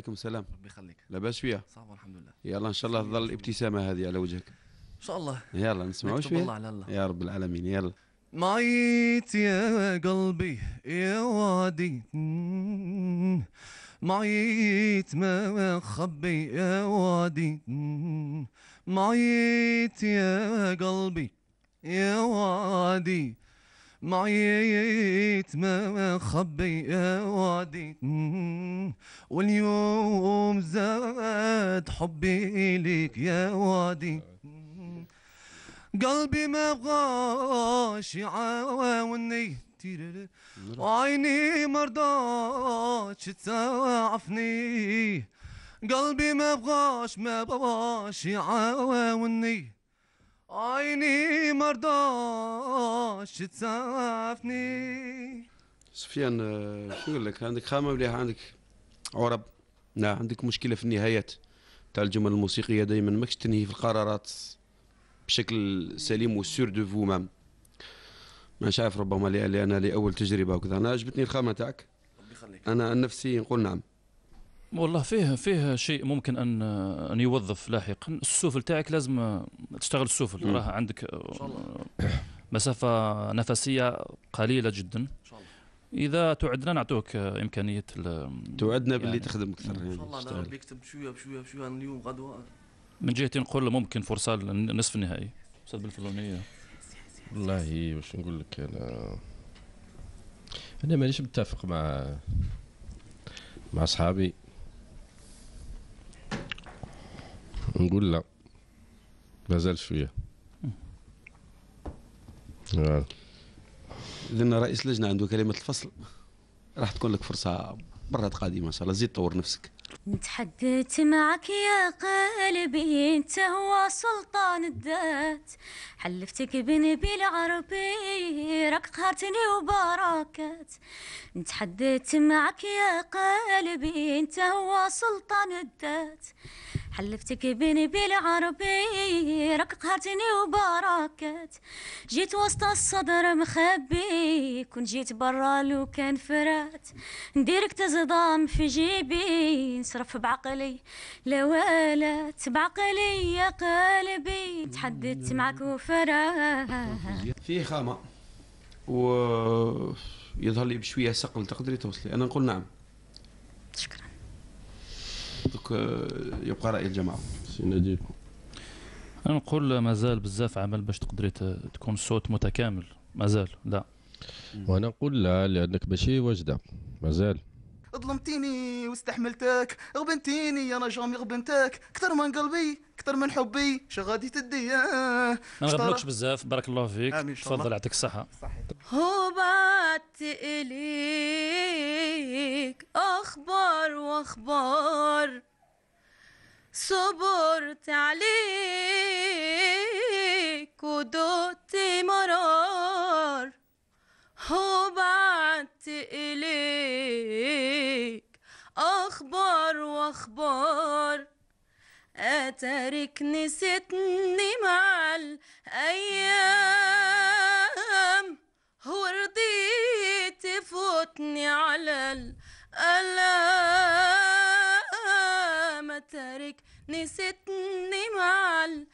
وعليكم السلام ربي يخليك لاباس شويه صافا الحمد لله يلا ان شاء الله تظل الابتسامه هذه على وجهك ان شاء الله يلا نسمعوا شويه الله على الله يا رب العالمين يلا معيت يا قلبي يا وادي معيت ما خبي يا وادي معيت يا قلبي يا وادي معيت ما خبي وعدي واليوم زاد حبي ليك يا وادي قلبي ما بغاش يعاوني وعيني مرضاش تسعفني قلبي ما بغاش ما بغاش يعاوني عيني مرضاش تسافني سفيان آه، شو لك عندك خامه مليحه عندك عرب لا عندك مشكله في النهايات تاع الجمل الموسيقيه دائما ماكش تنهي في القرارات بشكل سليم وسور دو فو مام ما شايف ربما لان لاول تجربه وكذا انا عجبتني الخامه تاعك انا نفسي نقول نعم والله فيه فيه شيء ممكن ان ان يوظف لاحقا السفل تاعك لازم تشتغل السفل راه عندك آه، مسافه نفسيه قليله جدا ان شاء الله اذا توعدنا نعطوك آه، امكانيه توعدنا يعني باللي تخدم اكثر ان شاء الله انا ربي يكتب بشويه بشويه بشويه اليوم غدوه من جهتي نقول ممكن فرصه للنصف النهائي استاذ بالفلونيه والله واش نقول لك انا انا مانيش متفق مع مع اصحابي نقول لا مازال شويه لان نعم. رئيس اللجنه عنده كلمه الفصل راح تكون لك فرصه مرات قادمه ان شاء الله زيد طور نفسك نتحدث معك يا قلبي انت هو سلطان الذات حلفتك بنبي العربي راك قهرتني وبركات نتحدث معك يا قلبي انت هو سلطان الذات حلفتك بيني بالعربي راك قهرتني وبركات جيت وسط الصدر مخبي كون جيت برا لو كان فرات نديرك تزضام في جيبي نصرف بعقلي لوالات بعقلي يا قلبي تحددت معك وفرات في خامة و يظهر لي بشوية ثقل تقدري توصلي أنا نقول نعم شكرا آه، يبقى راي الجماعه سي نجيب نقول مازال بزاف عمل باش تقدري تكون الصوت متكامل مازال لا وانا نقول لا لانك ماشي واجده مازال ظلمتيني واستحملتك غبنتيني انا جامي غبنتك كثر من قلبي كثر من حبي شو غادي تدي ما آه. نغبنكش بزاف بارك الله فيك تفضل يعطيك الصحه هو بعت اليك اخبار واخبار صبرت عليك ودقت مرار وبعت إليك أخبار وأخبار أترك نسيتني مع الأيام ورضيت فوتني على الألام أترك نسيتني مع الأيام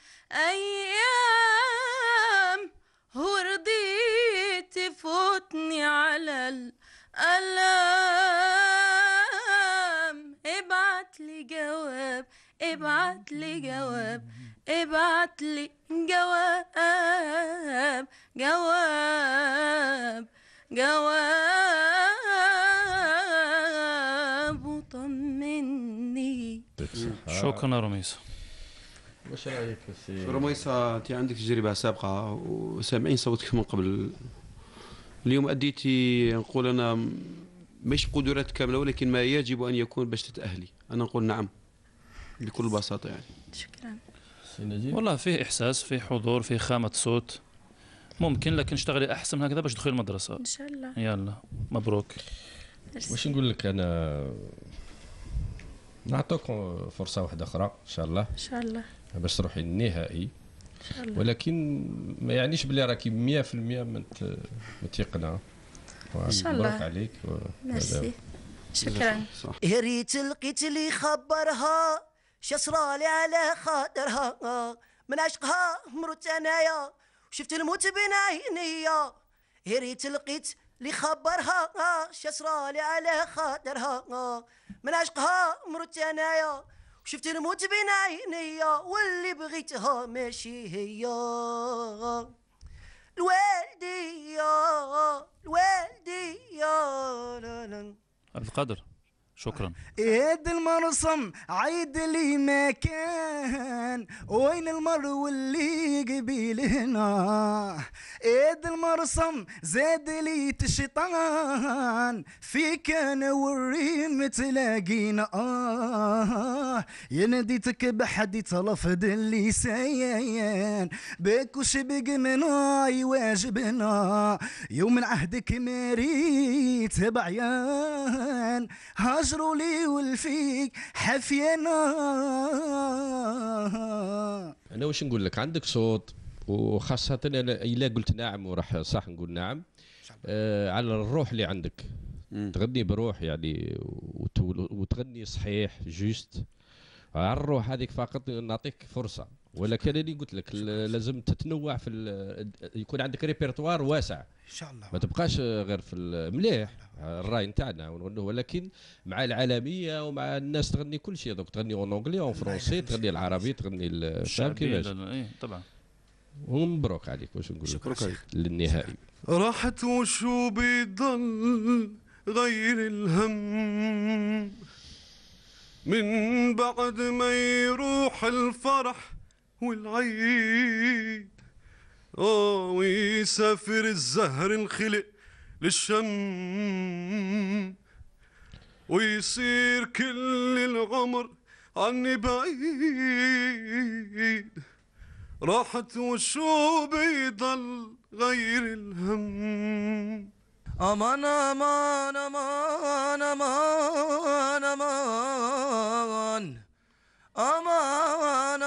ورضيت فوتني على الألام ابعت لي جواب ابعت لي جواب ابعت لي جواب جواب جواب شكرا آه. رميسه واش رايك سي رميسه آه، انت عندك تجربه سابقه وسامعين صوتك من قبل اليوم اديتي نقول انا مش بقدرات كامله ولكن ما يجب ان يكون باش تتاهلي انا نقول نعم بكل بساطه يعني شكرا والله فيه احساس فيه حضور فيه خامه صوت ممكن لكن اشتغلي احسن من هكذا باش تدخلي المدرسه ان شاء الله يلا مبروك واش نقول لك انا نعطيكم فرصه واحده اخرى ان شاء الله ان شاء الله باش تروحي النهائي إن شاء الله. ولكن ما يعنيش بلي راكي 100% متيقنه ان شاء الله مبروك عليك و... ميرسي شكرا يا ريت لقيت لي خبرها شصرالي على خاطرها من عشقها مرت انايا شفت الموت بين عينيا يا ريت لقيت لي خبرها آه، شصرالي على خاطرها آه. من عشقها مرت انايا شفت الموت بين عينيا واللي بغيتها ماشي هي الوالدية الوالدية القادر شكرا ايد المرسم عيد لي ما كان وين المرو اللي قبيل هنا المرسم زاد لي تشيطان في كان والريم تلاقينا آه يا ناديتك بحدي تلفظ سيان بك وشبق من واجبنا يوم عهدك مريت بعيان هاج النصر لي والفيك حفينا انا واش نقول لك عندك صوت وخاصة انا الا قلت نعم وراح صح نقول نعم آه على الروح اللي عندك مم. تغني بروح يعني وتغني صحيح جوست على الروح هذيك فقط نعطيك فرصة ولكن انا اللي قلت لك لازم تتنوع في يكون عندك ريبرتوار واسع ان شاء الله ما تبقاش غير في مليح الراي نتاعنا ولكن مع العالميه ومع الناس تغني كل شيء دوك تغني اون اونجلي اون فرونسي تغني العربي تغني الشعب كيفاش ايه طبعا ومبروك عليك واش نقول لك للنهائي راحت وشو بيضل غير الهم من بعد ما يروح الفرح والعيد اه ويسافر الزهر انخلق للشم ويصير كل العمر عني بعيد راحت وشو بيضل غير الهم أمان أمان أمان أمان أمان أمان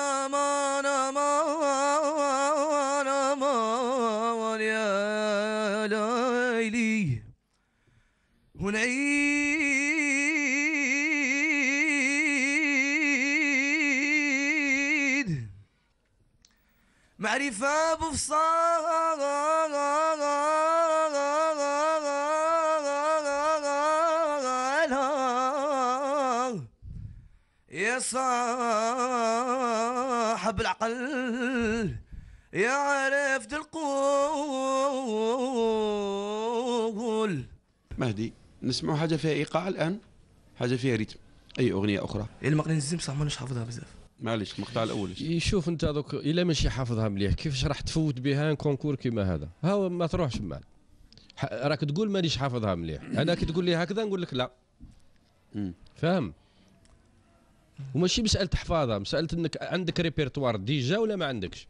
فاب فصال يا صاحب العقل يا عارف القول مهدي نسمعوا حاجه فيها ايقاع الان حاجه فيها ريتم اي اغنيه اخرى المقرن الزم صح مانيش حافظها بزاف معليش المقطع الاول يشوف انت دوك الا ماشي حافظها مليح كيفاش راح تفوت بها كونكور كيما هذا ها ما تروحش مال راك تقول مانيش حافظها مليح انا كي تقول لي هكذا نقول لك لا فاهم وماشي مساله حفاظها مساله انك عندك ريبرتوار ديجا ولا ما عندكش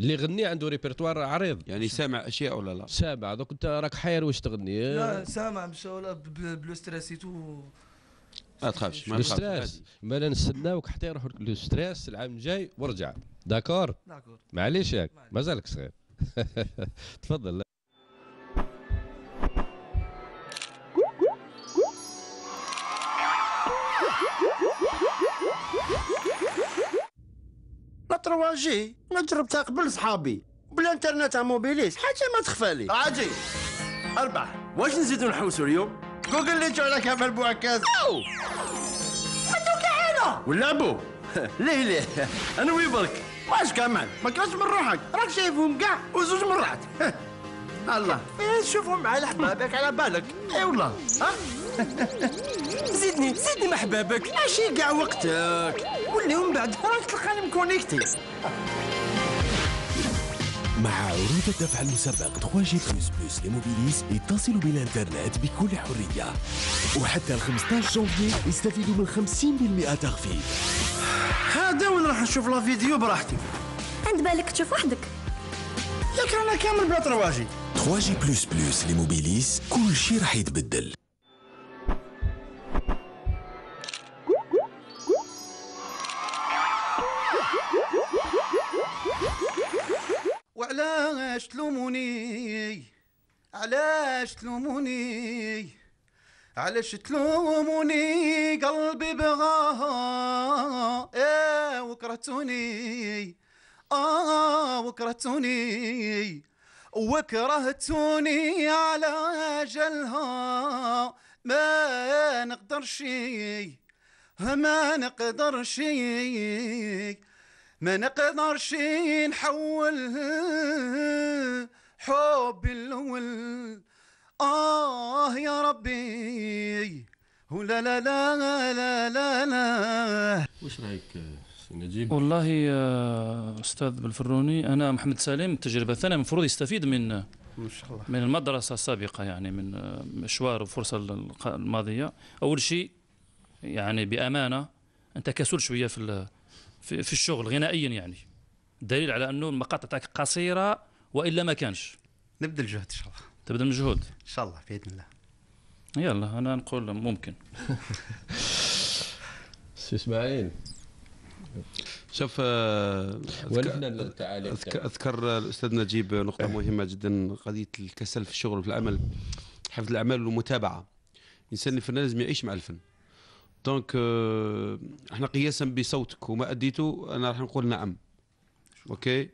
اللي غني عنده ريبرتوار عريض يعني سامع اشياء ولا لا سامع دوك انت راك حير واش تغني لا سامع مشى ولا بلو ما تخافش ما تخافش ما نستناوك حتى يروح لو ستريس العام الجاي وارجع داكور داكور معليش ياك مازالك صغير تفضل لا ترواجي ما جربتها قبل صحابي بلا انترنت موبيليس حاجه ما تخفى لي عادي اربعه واش نزيدو نحوسو اليوم جوجل اللي على كمال بوعكاز حتوكا حالة ولعبوا ليه ليه انا ويبرك واش كمان ما كانش من روحك راك شايفهم كاع وزوج مرات الله إيه، شوفهم مع الاحبابك على بالك اي والله زيدني زيدني زيدني محبابك ماشي كاع وقتك واللي من بعد راك تلقاني مكونيكتي مع عروض الدفع المسبق 3 جي بلس بلس لموبيليس اتصل بالانترنت بكل حرية وحتى ال 15 جونفي استفيدوا من 50% تخفيض هذا وين راح نشوف لا فيديو براحتي عند بالك تشوف وحدك ياك انا كامل بلا 3 g 3 جي بلس بلس لموبيليس كل شيء راح يتبدل علاش تلوموني علاش تلوموني علاش تلوموني قلبي بغاها ايه وكرهتوني اه وكرهتوني وكرهتوني على اجلها ما نقدر شي ما نقدر شي ما نقدرش نحول حب الاول اه يا ربي ولا لا لا لا لا لا وش رايك نجيب والله يا استاذ بالفروني انا محمد سليم التجربه الثانيه المفروض يستفيد من من المدرسه السابقه يعني من مشوار وفرصه الماضيه اول شيء يعني بامانه انت كسول شويه في في, في الشغل غنائيا يعني دليل على انه المقاطع تاعك قصيره والا ما كانش نبذل الجهد ان شاء الله تبذل المجهود ان شاء الله باذن الله يلا انا نقول ممكن سي اسماعيل شوف آه، اذكر اذكر الاستاذ نجيب نقطه نعم. مهمه جدا قضيه الكسل في الشغل وفي العمل حفظ الاعمال والمتابعه الانسان الفنان لازم يعيش مع الفن دونك آه، احنا قياسا بصوتك وما اديته انا راح نقول نعم اوكي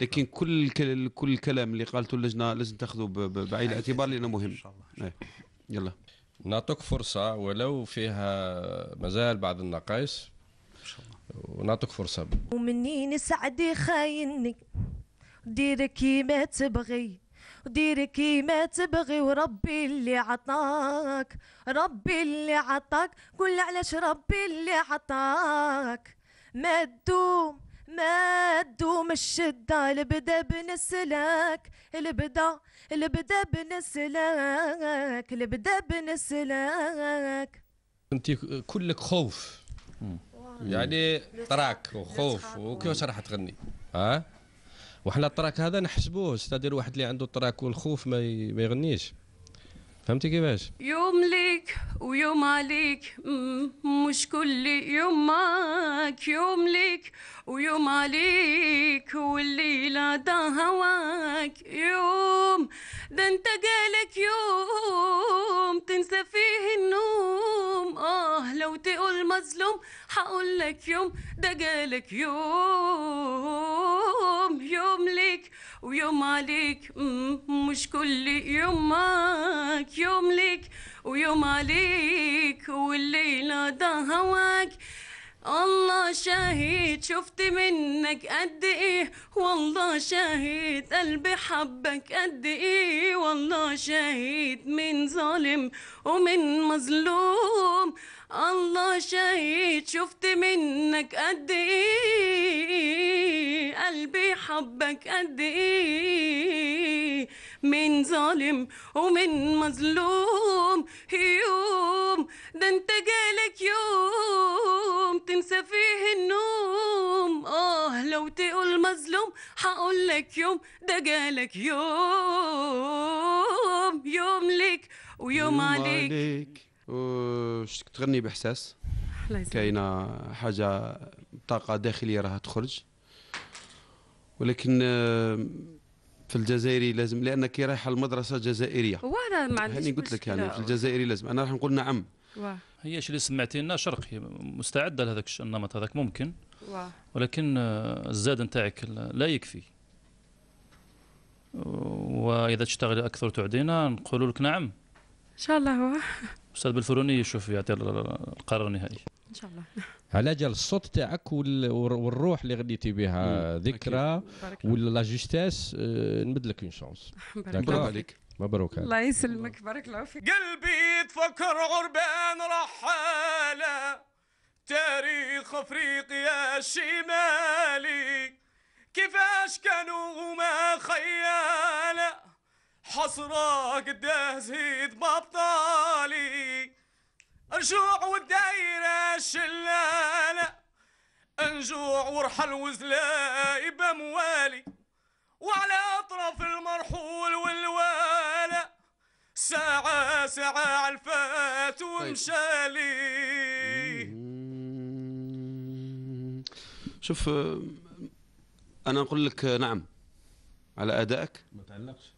لكن كل كل الكلام اللي قالته اللجنه لازم تاخذه بعين الاعتبار لانه مهم ان شاء الله إيه. يلا نعطوك فرصه ولو فيها مازال بعض النقائص ان شاء الله ونعطوك فرصه ومنين سعدي خاينك دير كيما تبغي ودير كيما تبغي وربي اللي عطاك ربي اللي عطاك قول علاش ربي اللي عطاك ما تدوم ما تدوم الشدة البدا بنسلك البدا البدا بنسلك البدا بنسلك انت كلك خوف يعني تراك وخوف وكيفاش راح تغني ها وحنا التراك هذا نحسبوه ستادير واحد اللي عنده التراك والخوف ما, ي... ما يغنيش فهمتي كيفاش يوم ليك ويوم عليك مش كل يوم معاك يوم ليك ويوم عليك والليلة ده هواك يوم ده انت جالك يوم تنسى فيه النوم اه لو تقول مظلوم هقول لك يوم ده جالك يوم يوم ليك ويوم عليك مش كل يومك يوم ليك ويوم عليك والليلة ده هواك الله شهيد شفت منك قد ايه والله شهيد قلبي حبك قد ايه والله شهيد من ظالم ومن مظلوم الله شهيد شفت منك قد ايه قلبي حبك قد ايه من ظالم ومن مظلوم يوم ده انت جالك يوم تنسى فيه النوم اه لو تقول مظلوم لك يوم ده جالك يوم يوم ليك ويوم عليك, عليك. وشتك تغني باحساس كاينه حاجه طاقه داخليه راها تخرج ولكن آه، في الجزائري لازم لانك رايحه المدرسه جزائريه وانا ما عنديش قلت لك يعني في الجزائري لازم انا راح نقول نعم واه. هي اللي سمعتي لنا شرقي مستعده لهذاك النمط هذاك ممكن واه. ولكن آه، الزاد نتاعك لا يكفي واذا تشتغل اكثر تعدينا نقول لك نعم ان شاء الله هو استاذ بالفروني يشوف يعطي القرار النهائي ان شاء الله على جال الصوت تاعك والروح اللي غديتي بها ذكرى ولا لا جوستيس نمدلك اون شونس مبروك عليك مبروك الله يسلمك بارك الله فيك قلبي تفكر عربان رحالة تاريخ افريقيا الشمالي كيفاش كانوا ما خيالة حسرة قداه زيد بطالي رجوع ودايرة شلالة نجوع ورحل وزلايب اموالي وعلى أطراف المرحول والوالة ساعة ساعة عالفات طيب. ومشالي شوف آه، أنا نقول لك آه، نعم على أدائك ما تعلقش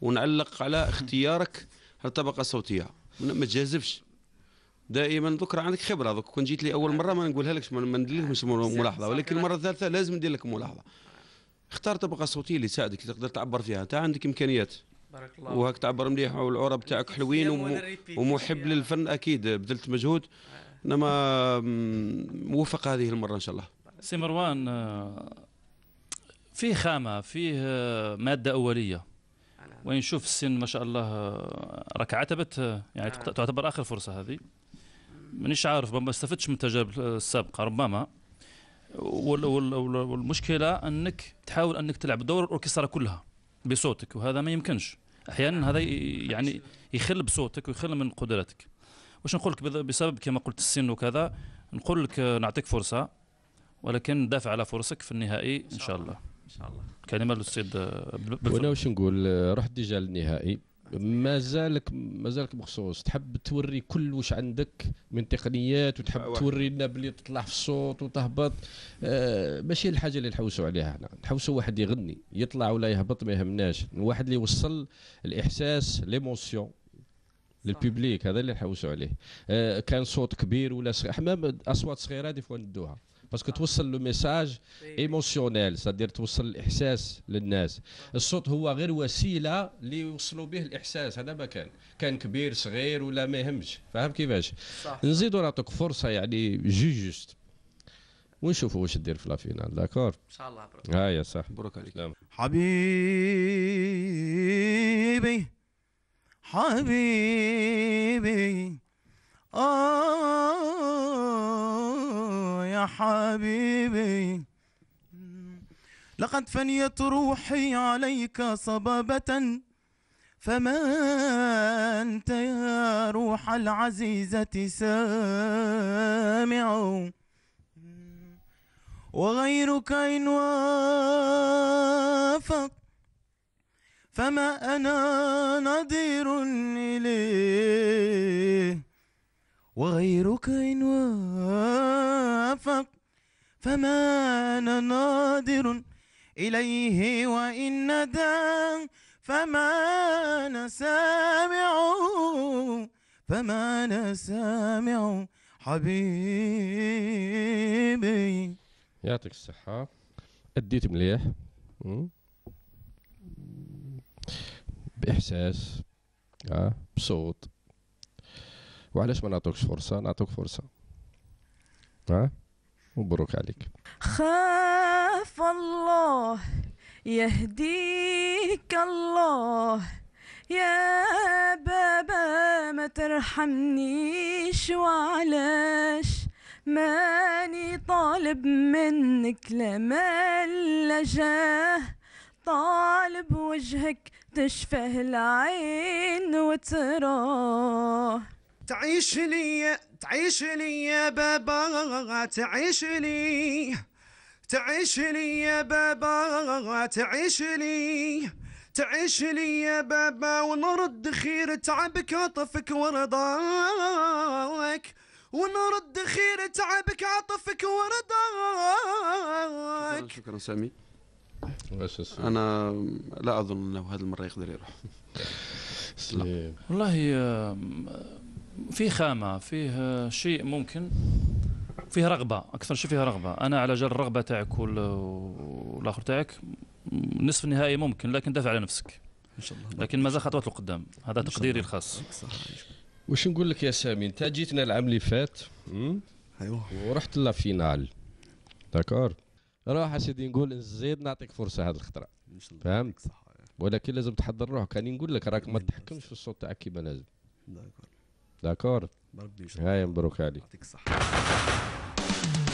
ونعلق على اختيارك للطبقة الصوتية ما تجازفش دائما ذكر عندك خبره دوك كون جيت لي اول مره ما نقولها لكش ما نديرلكش ملاحظه ولكن المره الثالثه لازم ندير لك ملاحظه اختار طبقه صوتيه اللي تساعدك تقدر تعبر فيها انت عندك امكانيات بارك الله وهاك تعبر مليح والعوره بتاعك حلوين ومحب للفن اكيد بذلت مجهود آه. انما موفق هذه المره ان شاء الله سي مروان آه، فيه خامه فيه آه، ماده اوليه وين نشوف السن ما شاء الله راك عتبت يعني تعتبر اخر فرصه هذه مانيش عارف ما استفدتش من التجارب السابقه ربما والمشكله انك تحاول انك تلعب دور الاوركسترا كلها بصوتك وهذا ما يمكنش احيانا هذا يعني يخل بصوتك ويخل من قدراتك واش نقول لك بسبب كما قلت السن وكذا نقول لك نعطيك فرصه ولكن دافع على فرصك في النهائي ان شاء الله ان شاء الله كلمه للسيد وانا واش نقول رحت ديجا للنهائي مازالك مازالك مخصوص تحب توري كل واش عندك من تقنيات وتحب أوه. توري لنا بلي تطلع في الصوت وتهبط آه ماشي الحاجه اللي نحوسوا عليها احنا نحوسوا واحد يغني يطلع ولا يهبط ما يهمناش واحد اللي يوصل الاحساس ليموسيون للبيبليك هذا اللي نحوسوا عليه آه كان صوت كبير ولا صغير احنا اصوات صغيره دي فوا ندوها باسكو توصل لو ميساج ايموسيونيل سادير توصل الاحساس للناس الصوت هو غير وسيله اللي يوصلوا به الاحساس هذا ما كان كان كبير صغير ولا ما يهمش فاهم كيفاش نزيدوا نعطوك فرصه يعني جوست ونشوفوا واش دير في لافينال داكور ان شاء الله برك هيا صح مبروك عليك حبيبي حبيبي آه حبيبي لقد فنيت روحي عليك صبابة فما أنت يا روح العزيزة سامع وغيرك إن وافق فما أنا نظير إليه وغيرك إن وافق فما أنا ناظر إليه وإن ندى فما أنا سامع فما أنا سامع حبيبي يعطيك الصحة أديت مليح بإحساس آه، بصوت وعلاش ما نعطوكش فرصه نعطوك فرصه ها مبروك عليك خاف الله يهديك الله يا بابا ما ترحمنيش وعلاش ماني طالب منك لا مال جاه طالب وجهك تشفه العين وتراه تعيش لي تعيش لي يا بابا تعيش لي تعيش لي يا بابا تعيش لي تعيش لي يا بابا ونرد خير تعبك عطفك ورضاك ونرد خير تعبك عطفك ورضاك شكرا سامي انا لا اظن انه هذه المره يقدر يروح والله فيه خامه فيه شيء ممكن فيه رغبه اكثر شيء فيه رغبه انا على جال الرغبه تاعك والاخر تاعك نصف النهائي ممكن لكن دافع على نفسك ان شاء الله لكن مازال خطوات القدام هذا تقديري الخاص واش نقول لك يا سامي انت جيتنا العام اللي فات ايوه ورحت لا فينال داكور راح سيدي نقول نزيد نعطيك فرصه هذه الخطره فهمت ولكن لازم تحضر روحك يعني نقول لك راك ما تحكمش في الصوت تاعك كيما لازم داكور داكور هاي مبروك عليك يعطيك الصحة